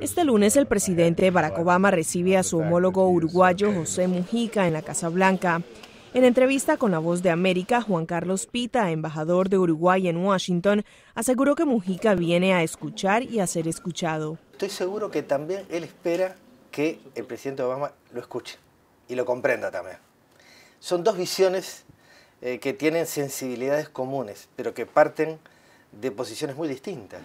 Este lunes el presidente Barack Obama recibe a su homólogo uruguayo José Mujica en la Casa Blanca. En entrevista con la voz de América, Juan Carlos Pita, embajador de Uruguay en Washington, aseguró que Mujica viene a escuchar y a ser escuchado. Estoy seguro que también él espera que el presidente Obama lo escuche y lo comprenda también. Son dos visiones eh, que tienen sensibilidades comunes, pero que parten de posiciones muy distintas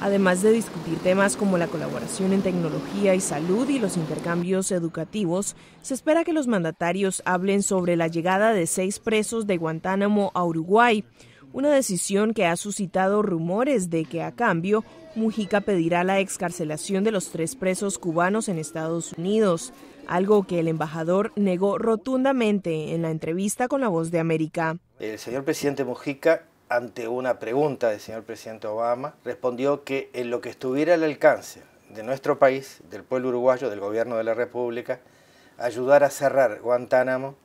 además de discutir temas como la colaboración en tecnología y salud y los intercambios educativos, se espera que los mandatarios hablen sobre la llegada de seis presos de Guantánamo a Uruguay, una decisión que ha suscitado rumores de que a cambio Mujica pedirá la excarcelación de los tres presos cubanos en Estados Unidos, algo que el embajador negó rotundamente en la entrevista con La Voz de América. El señor presidente Mujica ante una pregunta del señor presidente Obama, respondió que en lo que estuviera al alcance de nuestro país, del pueblo uruguayo, del gobierno de la República, ayudar a cerrar Guantánamo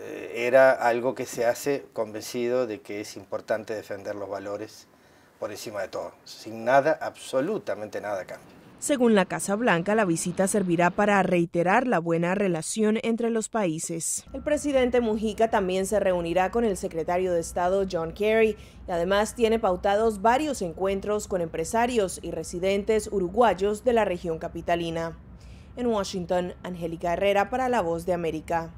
eh, era algo que se hace convencido de que es importante defender los valores por encima de todo, sin nada, absolutamente nada cambio. Según la Casa Blanca, la visita servirá para reiterar la buena relación entre los países. El presidente Mujica también se reunirá con el secretario de Estado John Kerry y además tiene pautados varios encuentros con empresarios y residentes uruguayos de la región capitalina. En Washington, Angélica Herrera para La Voz de América.